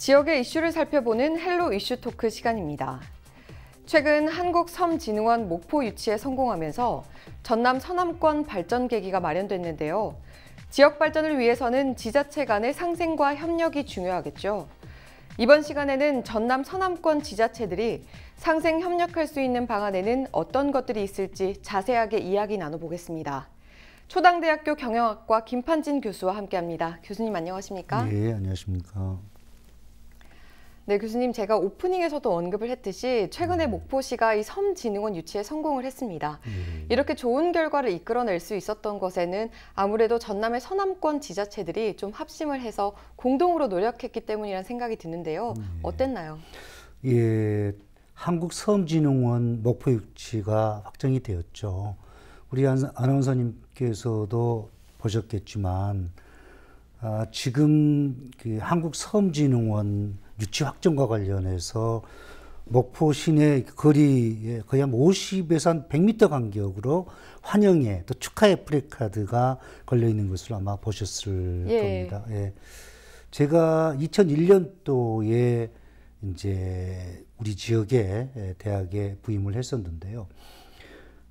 지역의 이슈를 살펴보는 헬로 이슈 토크 시간입니다. 최근 한국섬진흥원 목포 유치에 성공하면서 전남 서남권 발전 계기가 마련됐는데요. 지역 발전을 위해서는 지자체 간의 상생과 협력이 중요하겠죠. 이번 시간에는 전남 서남권 지자체들이 상생 협력할 수 있는 방안에는 어떤 것들이 있을지 자세하게 이야기 나눠보겠습니다. 초당대학교 경영학과 김판진 교수와 함께합니다. 교수님 안녕하십니까? 예, 안녕하십니까. 네, 교수님 제가 오프닝에서도 언급을 했듯이 최근에 음. 목포시가 이 섬진흥원 유치에 성공을 했습니다. 음. 이렇게 좋은 결과를 이끌어낼 수 있었던 것에는 아무래도 전남의 서남권 지자체들이 좀 합심을 해서 공동으로 노력했기 때문이라는 생각이 드는데요. 음, 예. 어땠나요? 예, 한국섬진흥원 목포 유치가 확정이 되었죠. 우리 아나운서님께서도 보셨겠지만 아, 지금 그 한국섬진흥원 유치 확정과 관련해서 목포 시내 거리에 거의 한 50에서 한 100m 간격으로 환영회 또 축하의 플래카드가 걸려 있는 것을 아마 보셨을 예. 겁니다. 예. 제가 2001년도에 이제 우리 지역의 예, 대학에 부임을 했었는데요.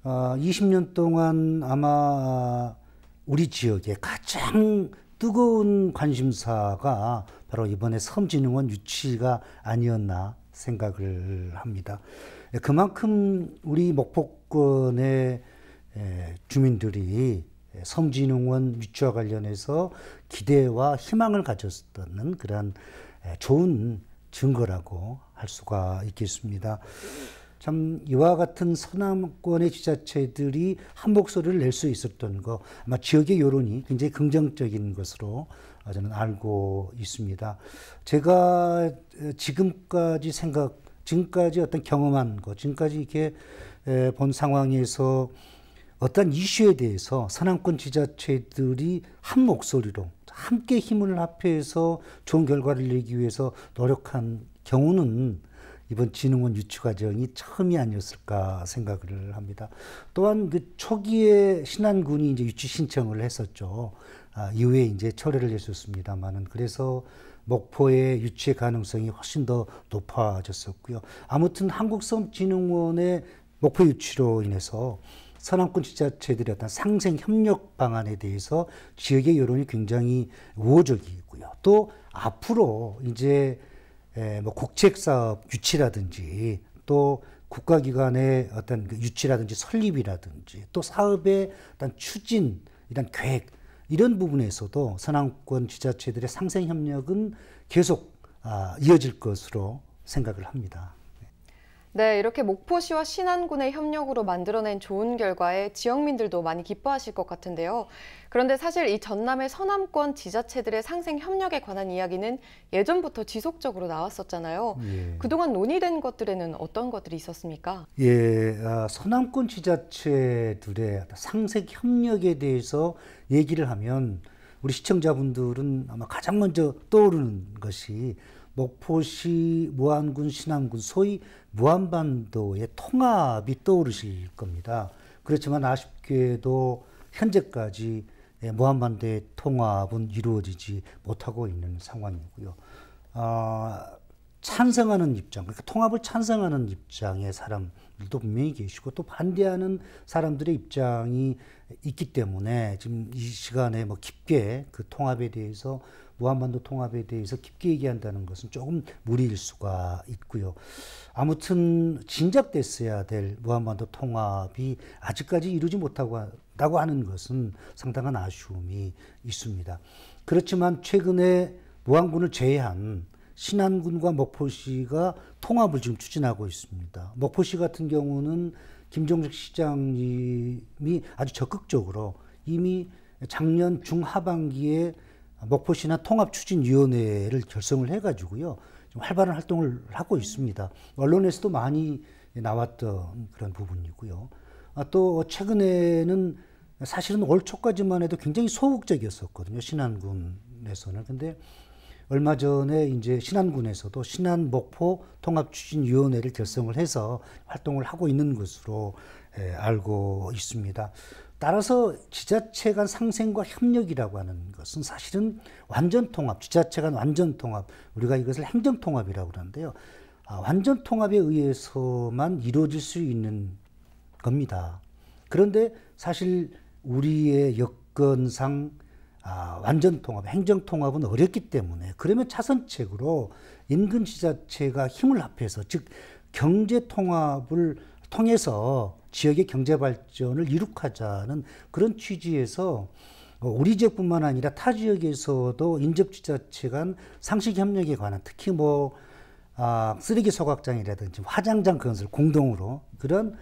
아, 20년 동안 아마 우리 지역에 가장 뜨거운 관심사가 바로 이번에 섬진흥원 유치가 아니었나 생각을 합니다. 예, 그만큼 우리 목포권의 예, 주민들이 섬진흥원 유치와 관련해서 기대와 희망을 가졌던 그러 예, 좋은 증거라고 할 수가 있겠습니다. 참 이와 같은 서남권의 지자체들이 한 목소리를 낼 수 있었던 거 아마 지역의 여론이 굉장히 긍정적인 것으로 아, 저는 알고 있습니다. 제가 지금까지 생각, 지금까지 어떤 경험한 것, 지금까지 이렇게 본 상황에서 어떤 이슈에 대해서 서남권 지자체들이 한 목소리로 함께 힘을 합해서 좋은 결과를 내기 위해서 노력한 경우는 이번 진흥원 유치 과정이 처음이 아니었을까 생각을 합니다. 또한 그 초기에 신안군이 이제 유치 신청을 했었죠. 아, 이후에 이제 철회를 했었습니다만은 그래서 목포의 유치의 가능성이 훨씬 더 높아졌었고요. 아무튼 한국섬진흥원의 목포 유치로 인해서 서남권 지자체들의 어떤 상생 협력 방안에 대해서 지역의 여론이 굉장히 우호적이고요. 또 앞으로 이제 에, 예, 뭐 국책사업 유치라든지 또 국가기관의 어떤 그 유치라든지 설립이라든지 또 사업의 어떤 추진 이런 계획 이런 부분에서도 선앙권 지자체들의 상생 협력은 계속 아, 이어질 것으로 생각을 합니다. 네, 이렇게 목포시와 신안군의 협력으로 만들어낸 좋은 결과에 지역민들도 많이 기뻐하실 것 같은데요. 그런데 사실 이 전남의 서남권 지자체들의 상생 협력에 관한 이야기는 예전부터 지속적으로 나왔었잖아요. 예. 그동안 논의된 것들에는 어떤 것들이 있었습니까? 예, 아, 서남권 지자체들의 상생 협력에 대해서 얘기를 하면 우리 시청자분들은 아마 가장 먼저 떠오르는 것이 목포시 무안군 신안군 소위 무안반도의 통합이 떠오르실 겁니다. 그렇지만 아쉽게도 현재까지 예, 무한반도의 통합은 이루어지지 못하고 있는 상황이고요. 어, 찬성하는 입장, 그러니까 통합을 찬성하는 입장의 사람들도 분명히 계시고 또 반대하는 사람들의 입장이 있기 때문에 지금 이 시간에 뭐 깊게 그 통합에 대해서 무한반도 통합에 대해서 깊게 얘기한다는 것은 조금 무리일 수가 있고요. 아무튼 진작됐어야 될 무한반도 통합이 아직까지 이루지 못하고 하는 것은 상당한 아쉬움이 있습니다. 그렇지만 최근에 무안군을 제외한 신안군과 목포시가 통합을 지금 추진하고 있습니다. 목포시 같은 경우는 김종식 시장님이 아주 적극적으로 이미 작년 중하반기에 목포시나 통합추진위원회를 결성을 해가지고요. 좀 활발한 활동을 하고 있습니다. 언론에서도 많이 나왔던 그런 부분이고요. 아, 또 최근에는 사실은 올 초까지만 해도 굉장히 소극적이었었거든요. 신안군에서는. 근데 얼마 전에 이제 신안군에서도 신안 목포 통합 추진 위원회를 결성을 해서 활동을 하고 있는 것으로 예, 알고 있습니다. 따라서 지자체 간 상생과 협력이라고 하는 것은 사실은 완전 통합, 지자체 간 완전 통합, 우리가 이것을 행정 통합이라고 그러는데요. 아, 완전 통합에 의해서만 이루어질 수 있는 겁니다. 그런데 사실 우리의 여건상 아, 완전 통합, 행정 통합은 어렵기 때문에 그러면 차선책으로 인근 지자체가 힘을 합해서 즉 경제 통합을 통해서 지역의 경제 발전을 이룩하자는 그런 취지에서 우리 지역뿐만 아니라 타 지역에서도 인접 지자체 간 상식 협력에 관한 특히 뭐 아, 쓰레기 소각장이라든지 화장장 건설 공동으로 그런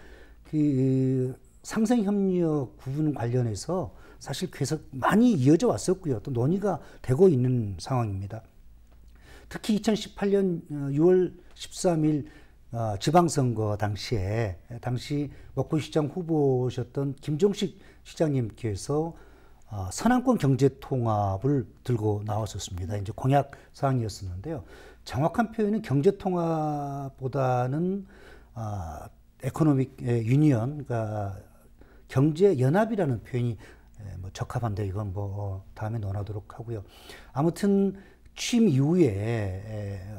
그 상생 협력 부분 관련해서 사실 계속 많이 이어져 왔었고요. 또 논의가 되고 있는 상황입니다. 특히 2018년 6월 13일 어, 지방선거 당시에 당시 먹포시장 후보셨던 김종식 시장님께서 어, 선안권 경제 통합을 들고 나왔었습니다. 이제 공약 사항이었었는데요. 정확한 표현은 경제 통합보다는 어, 에코노믹 에, 유니언, 그러니까 경제 연합이라는 표현이 예, 뭐 적합한데 이건 뭐 다음에 논하도록 하고요. 아무튼 취임 이후에 예,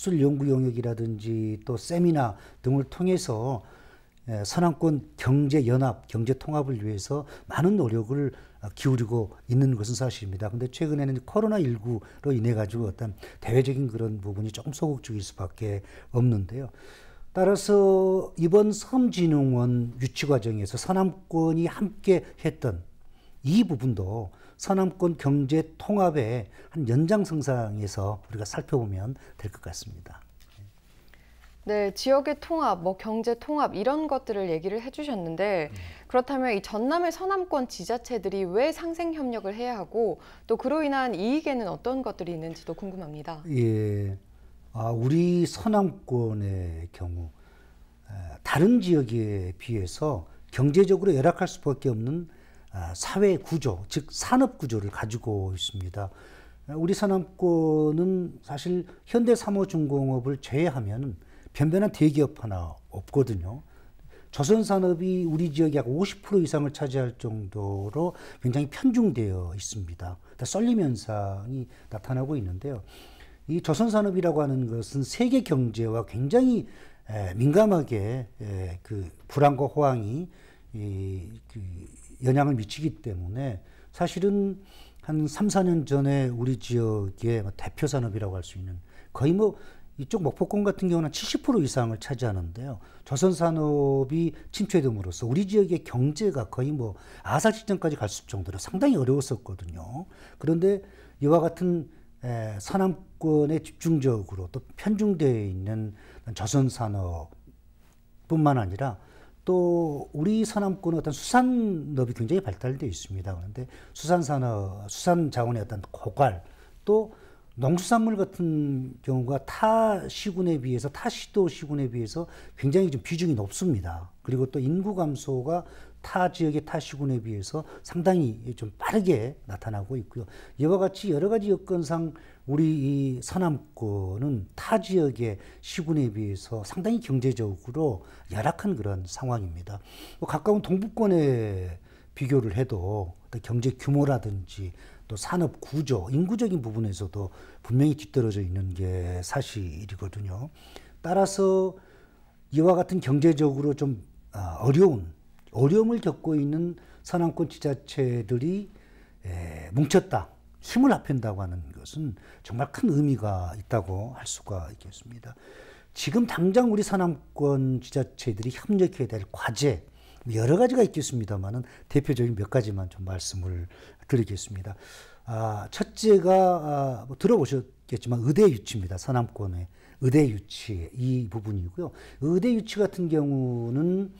학술 연구 영역이라든지 또 세미나 등을 통해서 서남권 예, 경제 연합, 경제 통합을 위해서 많은 노력을 아, 기울이고 있는 것은 사실입니다. 근데 최근에는 코로나19로 인해 가지고 어떤 대외적인 그런 부분이 조금 소극적일 수밖에 없는데요. 따라서 이번 섬진흥원 유치 과정에서 서남권이 함께 했던 이 부분도 서남권 경제 통합의 한 연장성상에서 우리가 살펴보면 될 것 같습니다. 네, 지역의 통합, 뭐 경제 통합 이런 것들을 얘기를 해주셨는데 그렇다면 이 전남의 서남권 지자체들이 왜 상생 협력을 해야 하고 또 그로 인한 이익에는 어떤 것들이 있는지도 궁금합니다. 예, 아 우리 서남권의 경우 아, 다른 지역에 비해서 경제적으로 열악할 수밖에 없는 아, 사회 구조, 즉 산업 구조를 가지고 있습니다. 우리 산업권은 사실 현대 삼호중공업을 제외하면 변변한 대기업 하나 없거든요. 조선 산업이 우리 지역이 약50% 이상을 차지할 정도로 굉장히 편중되어 있습니다. 그러니까 썰림 현상이 나타나고 있는데요. 이 조선 산업이라고 하는 것은 세계 경제와 굉장히 민감하게 그 불안과 호황이 그 영향을 미치기 때문에 사실은 한 3, 4년 전에 우리 지역의 뭐 대표 산업이라고 할 수 있는 거의 뭐 이쪽 목포권 같은 경우는 70% 이상을 차지하는데요. 조선 산업이 침체됨으로써 우리 지역의 경제가 거의 뭐 아사 직전까지 갈 수 정도로 상당히 어려웠었거든요. 그런데 이와 같은 에, 서남권에 집중적으로 또 편중되어 있는 조선 산업뿐만 아니라 또 우리 서남권 어떤 수산업이 굉장히 발달되어 있습니다. 그런데 수산산업, 수산자원의 어떤 고갈 또 농수산물 같은 경우가 타 시군에 비해서 타 시도 시군에 비해서 굉장히 좀 비중이 높습니다. 그리고 또 인구 감소가 타 지역의 타 시군에 비해서 상당히 좀 빠르게 나타나고 있고요. 이와 같이 여러 가지 여건상 우리 이 서남권은 타 지역의 시군에 비해서 상당히 경제적으로 열악한 그런 상황입니다. 뭐 가까운 동북권에 비교를 해도 경제 규모라든지 또 산업 구조, 인구적인 부분에서도 분명히 뒤떨어져 있는 게 사실이거든요. 따라서 이와 같은 경제적으로 좀 어, 어려운 어려움을 겪고 있는 서남권 지자체들이 에, 뭉쳤다, 힘을 합한다고 하는 것은 정말 큰 의미가 있다고 할 수가 있겠습니다. 지금 당장 우리 산안권 지자체들이 협력해야 될 과제 뭐 여러 가지가 있겠습니다만은 대표적인 몇 가지만 좀 말씀을 드리겠습니다. 아, 첫째가 아, 뭐 들어보셨겠지만 의대 유치입니다. 서남권의 의대 유치 이 부분이고요. 의대 유치 같은 경우는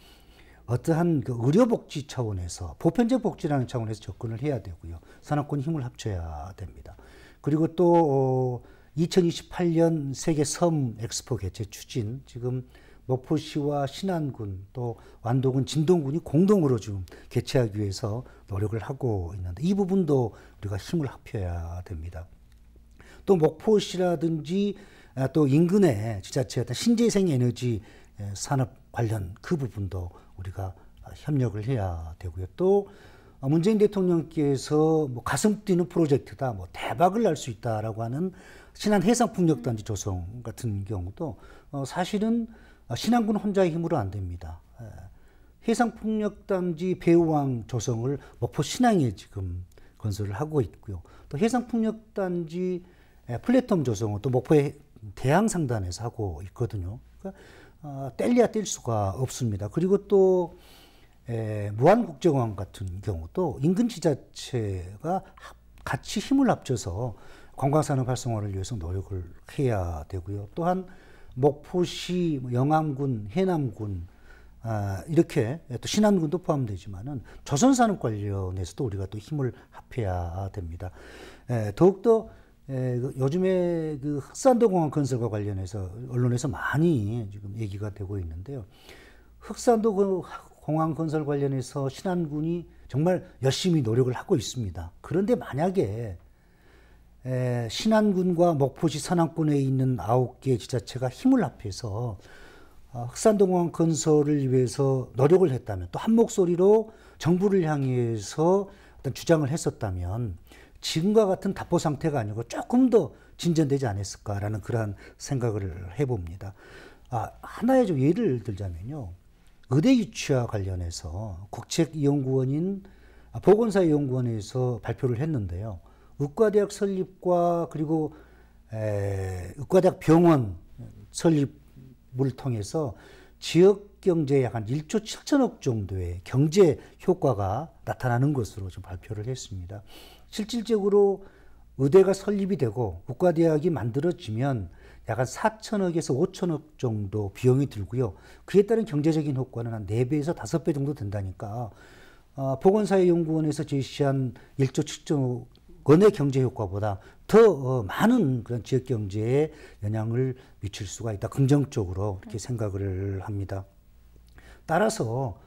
어떠한 그 의료복지 차원에서 보편적 복지라는 차원에서 접근을 해야 되고요. 산업권 힘을 합쳐야 됩니다. 그리고 또 어, 2028년 세계 섬 엑스포 개최 추진 지금 목포시와 신안군 또 완도군 진동군이 공동으로 지금 개최하기 위해서 노력을 하고 있는데 이 부분도 우리가 힘을 합해야 됩니다. 또 목포시라든지 아, 또 인근의 지자체에 신재생 에너지 산업 관련 그 부분도 우리가 협력을 해야 되고요. 또 어, 문재인 대통령께서 뭐 가슴 뛰는 프로젝트다, 뭐 대박을 날 수 있다라고 하는 신안 해상풍력단지 조성 같은 경우도 어, 사실은 어, 신안군 혼자의 힘으로 안 됩니다. 예. 해상풍력단지 배우왕 조성을 목포 신항에 지금 건설을 하고 있고요. 또 해상풍력단지 예, 플랫폼 조성은 또 목포의 대항 상단에서 하고 있거든요. 그러니까 어, 뗄려야 뗄 수가 없습니다. 그리고 또 에, 무한국제공항 같은 경우도 인근 지자체가 같이 힘을 합쳐서 관광산업 활성화를 위해서 노력을 해야 되고요. 또한 목포시, 뭐 영암군, 해남군 아, 이렇게 또 신안군도 포함되지만은 조선산업 관련해서도 우리가 또 힘을 합해야 됩니다. 에, 더욱더 에, 예, 그 요즘에 그 흑산도 공항 건설과 관련해서 언론에서 많이 지금 얘기가 되고 있는데요. 흑산도 공항 건설 관련해서 신안군이 정말 열심히 노력을 하고 있습니다. 그런데 만약에 에, 예, 신안군과 목포시 서남권에 있는 아홉 개 지자체가 힘을 합해서 아, 흑산동공항 건설을 위해서 노력을 했다면 또 한 목소리로 정부를 향해서 어떤 주장을 했었다면 지금과 같은 답보 상태가 아니고 조금 더 진전되지 않았을까라는 그러한 생각을 해봅니다. 아, 하나의 좀 예를 들자면요. 의대 유치와 관련해서 국책연구원인 아, 보건사 연구원에서 발표를 했는데요. 의과대학 설립과 그리고 에, 의과대학 병원 설립을 통해서 지역 경제에 약한 1조 7천억 정도의 경제 효과가 나타나는 것으로 좀 발표를 했습니다. 실질적으로 의대가 설립이 되고 국가대학이 만들어지면 약간 4천억에서 5천억 정도 비용이 들고요. 그에 따른 경제적인 효과는 한 4배에서 5배 정도 된다니까 어, 보건사회연구원에서 제시한 1조 7조 원의 경제 효과보다 더 어, 많은 그런 지역 경제에 영향을 미칠 수가 있다. 긍정적으로 이렇게 생각을 합니다. 따라서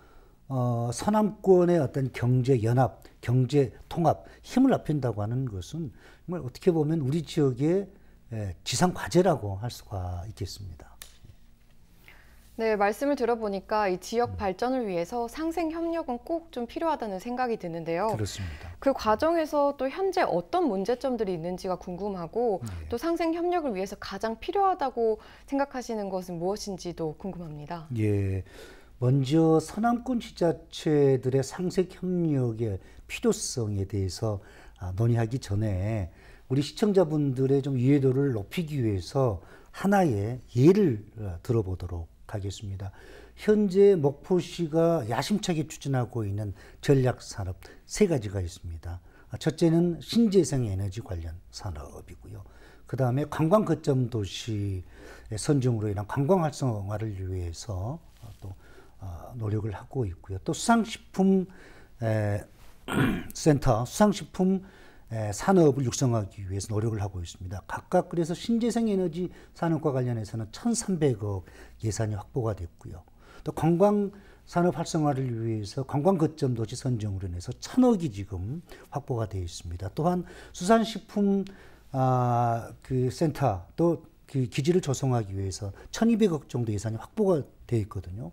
어, 서남권의 어떤 경제 연합, 경제 통합 힘을 합친다고 하는 것은 정말 어떻게 보면 우리 지역의 예, 지상 과제라고 할 수가 있겠습니다. 네, 말씀을 들어보니까 이 지역 음. 발전을 위해서 상생 협력은 꼭 좀 필요하다는 생각이 드는데요. 그렇습니다. 그 과정에서 또 현재 어떤 문제점들이 있는지가 궁금하고 네. 또 상생 협력을 위해서 가장 필요하다고 생각하시는 것은 무엇인지도 궁금합니다. 예. 먼저 서남권 지자체들의 상생 협력의 필요성에 대해서 아, 논의하기 전에 우리 시청자분들의 좀 이해도를 높이기 위해서 하나의 예를 어, 들어보도록 하겠습니다. 현재 목포시가 야심차게 추진하고 있는 전략 산업 세 가지가 있습니다. 아, 첫째는 신재생 에너지 관련 산업이고요. 그 다음에 관광 거점 도시 선정으로 인한 관광 활성화를 위해서 아, 노력을 하고 있고요. 또 수상식품 센터, 수상식품 산업을 육성하기 위해서 노력을 하고 있습니다. 각각 그래서 신재생 에너지 산업과 관련해서는 1,300억 예산이 확보가 됐고요. 또 관광 산업 활성화를 위해서 관광 거점 도시 선정으로 인해서 천억이 지금 확보가 되어 있습니다. 또한 수산식품 아, 그 센터 또그 기지를 조성하기 위해서 1,200억 정도 예산이 확보가 되어 있거든요.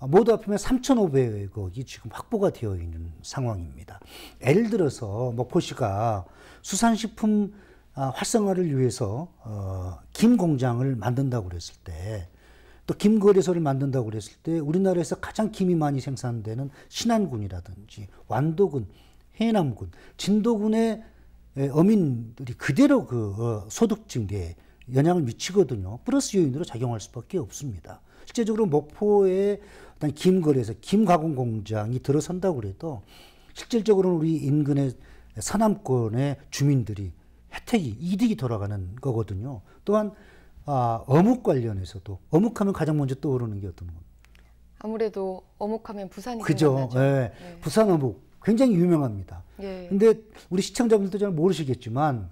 아, 모두 합하면 3,500억이 지금 확보가 되어 있는 상황입니다. 예를 들어서 목포시가 수산식품 아, 활성화를 위해서 어, 김 공장을 만든다고 그랬을 때 또 김거래소를 만든다고 그랬을 때 우리나라에서 가장 김이 많이 생산되는 신안군이라든지 완도군, 해남군, 진도군의 어민들이 그대로 그 어, 소득 증대에 영향을 미치거든요. 플러스 요인으로 작용할 수밖에 없습니다. 실제적으로 목포의 어떤 김거리에서 김가공 공장이 들어선다고 해도 실질적으로는 우리 인근의 서남권의 주민들이 혜택이 이득이 돌아가는 거거든요. 또한 아, 어묵 관련해서도 어묵하면 가장 먼저 떠오르는 게 어떤 건? 아무래도 어묵하면 부산이 그죠. 예. 네. 부산 어묵 굉장히 유명합니다. 예. 근데 우리 시청자분들도 잘 모르시겠지만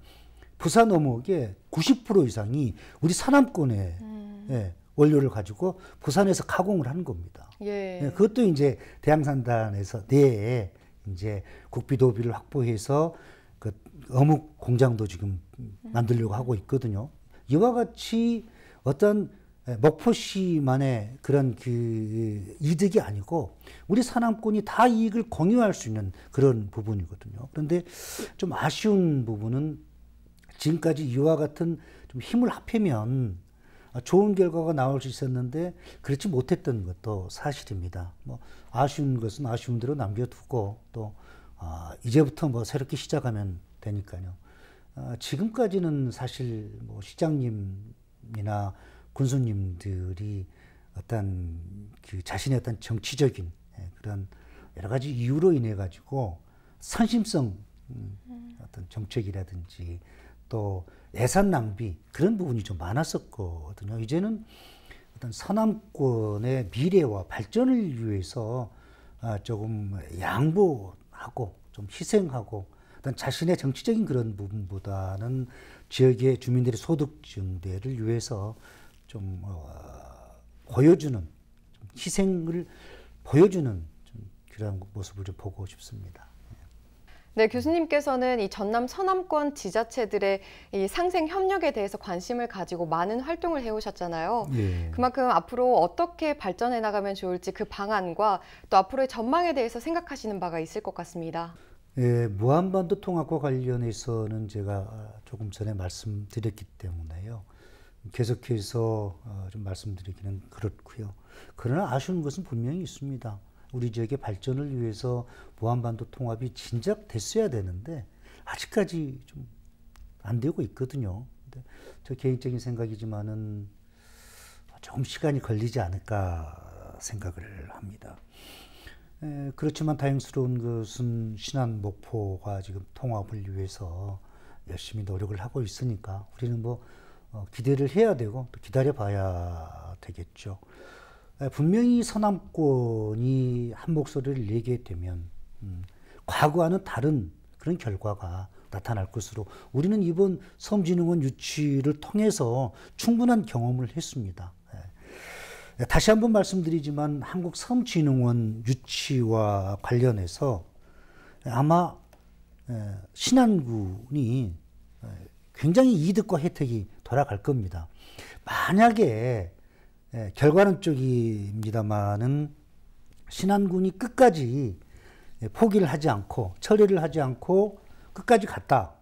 부산 어묵의 90% 이상이 우리 산남권에 음. 예, 원료를 가지고 부산에서 가공을 하는 겁니다. 예. 예. 그것도 이제 대양산단에서 내에 이제 국비 도비를 확보해서 그 어묵 공장도 지금 만들려고 하고 있거든요. 이와 같이 어떤 목포시만의 그런 그 이득이 아니고 우리 산남권이 다 이익을 공유할 수 있는 그런 부분이거든요. 그런데 좀 아쉬운 부분은 지금까지 이와 같은 좀 힘을 합하면 아, 좋은 결과가 나올 수 있었는데 그렇지 못했던 것도 사실입니다. 뭐 아쉬운 것은 아쉬운 대로 남겨두고 또 어, 이제부터 뭐 새롭게 시작하면 되니까요. 어, 지금까지는 사실 뭐 시장님이나 군수님들이 어떤 그 자신의 어떤 정치적인 예, 그런 여러 가지 이유로 인해 가지고 선심성 음, 음. 어떤 정책이라든지 또 예산 낭비 그런 부분이 좀 많았었거든요. 이제는 어떤 서남권의 미래와 발전을 위해서 아, 조금 양보하고 좀 희생하고 어떤 자신의 정치적인 그런 부분보다는 지역의 주민들의 소득 증대를 위해서 좀 어, 보여주는 희생을 보여주는 좀 그런 모습을 좀 보고 싶습니다. 네, 교수님께서는 이 전남 서남권 지자체들의 이 상생 협력에 대해서 관심을 가지고 많은 활동을 해오셨잖아요. 예. 그만큼 앞으로 어떻게 발전해 나가면 좋을지 그 방안과 또 앞으로의 전망에 대해서 생각하시는 바가 있을 것 같습니다. 예, 무한반도 통합과 관련해서는 제가 어, 조금 전에 말씀드렸기 때문에요. 계속해서 어, 좀 말씀드리기는 그렇고요. 그러나 아쉬운 것은 분명히 있습니다. 우리 지역의 발전을 위해서 무한반도 통합이 진작 됐어야 되는데 아직까지 좀 안 되고 있거든요. 근데 저 개인적인 생각이지만은 좀 시간이 걸리지 않을까 생각을 합니다. 에, 그렇지만 다행스러운 것은 신안 목포가 지금 통합을 위해서 열심히 노력을 하고 있으니까 우리는 뭐 어, 기대를 해야 되고 또 기다려 봐야 되겠죠. 예, 분명히 서남권이 한 목소리를 내게 되면 음, 과거와는 다른 그런 결과가 나타날 것으로 우리는 이번 섬진흥원 유치를 통해서 충분한 경험을 했습니다. 예. 예, 다시 한번 말씀드리지만 한국 섬진흥원 유치와 관련해서 아마 신안군이 굉장히 이득과 혜택이 돌아갈 겁니다. 만약에 예, 결과는 쪽입니다만은 신한군이 끝까지 예, 포기를 하지 않고 철회를 하지 않고 끝까지 갔다.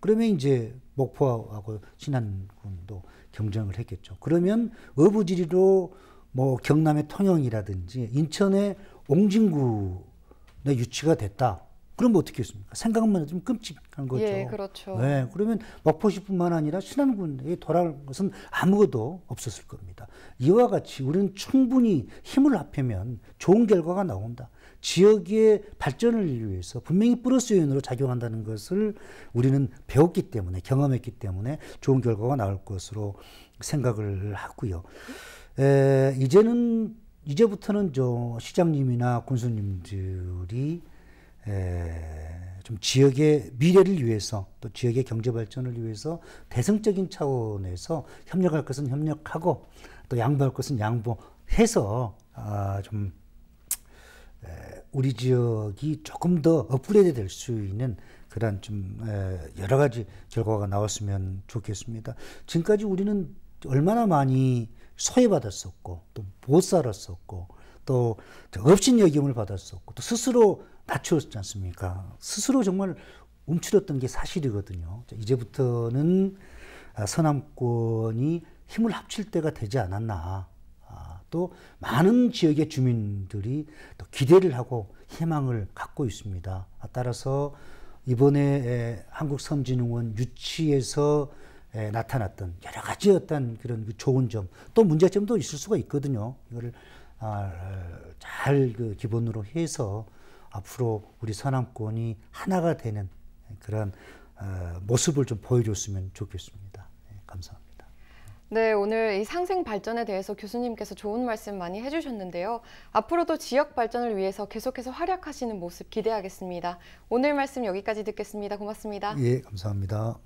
그러면 이제 목포하고 신한군도 경쟁을 했겠죠. 그러면 어부지리로 뭐 경남의 통영이라든지 인천의 옹진구의 유치가 됐다. 그럼 뭐 어떻게 했습니까? 생각만 해도 좀 끔찍한 예, 거죠. 예, 그렇죠. 네, 그러면 먹포시뿐만 아니라 신안군에 돌아올 것은 아무것도 없었을 겁니다. 이와 같이 우리는 충분히 힘을 합하면 좋은 결과가 나온다. 지역의 발전을 위해서 분명히 플러스 요인으로 작용한다는 것을 우리는 배웠기 때문에 경험했기 때문에 좋은 결과가 나올 것으로 생각을 하고요. 에, 이제는 이제부터는 저 시장님이나 군수님들이 예, 좀 지역의 미래를 위해서 또 지역의 경제 발전을 위해서 대승적인 차원에서 협력할 것은 협력하고 또 양보할 것은 양보해서 아, 좀 우리 지역이 조금 더 업그레이드 될 수 있는 그런 좀 여러 가지 결과가 나왔으면 좋겠습니다. 지금까지 우리는 얼마나 많이 소외받았었고 또 못 살았었고 또 업신 여김을 받았었고 또 스스로 낮추었지 않습니까? 스스로 정말 움츠렸던 게 사실이거든요. 이제부터는 아, 서남권이 힘을 합칠 때가 되지 않았나. 아, 또 많은 지역의 주민들이 또 기대를 하고 희망을 갖고 있습니다. 아, 따라서 이번에 한국섬진흥원 유치에서 나타났던 여러 가지 어떤 그런 그 좋은 점, 또 문제점도 있을 수가 있거든요. 이거를 잘그 기본으로 해서 앞으로 우리 서남권이 하나가 되는 그런 어, 모습을 좀 보여줬으면 좋겠습니다. 네, 감사합니다. 네, 오늘 이 상생 발전에 대해서 교수님께서 좋은 말씀 많이 해주셨는데요. 앞으로도 지역 발전을 위해서 계속해서 활약하시는 모습 기대하겠습니다. 오늘 말씀 여기까지 듣겠습니다. 고맙습니다. 예, 감사합니다.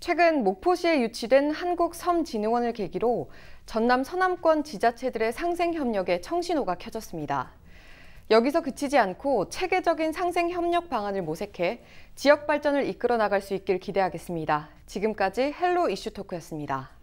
최근 목포시에 유치된 한국섬진흥원을 계기로 전남 서남권 지자체들의 상생 협력에 청신호가 켜졌습니다. 여기서 그치지 않고 체계적인 상생 협력 방안을 모색해 지역 발전을 이끌어 나갈 수 있길 기대하겠습니다. 지금까지 헬로 이슈토크였습니다.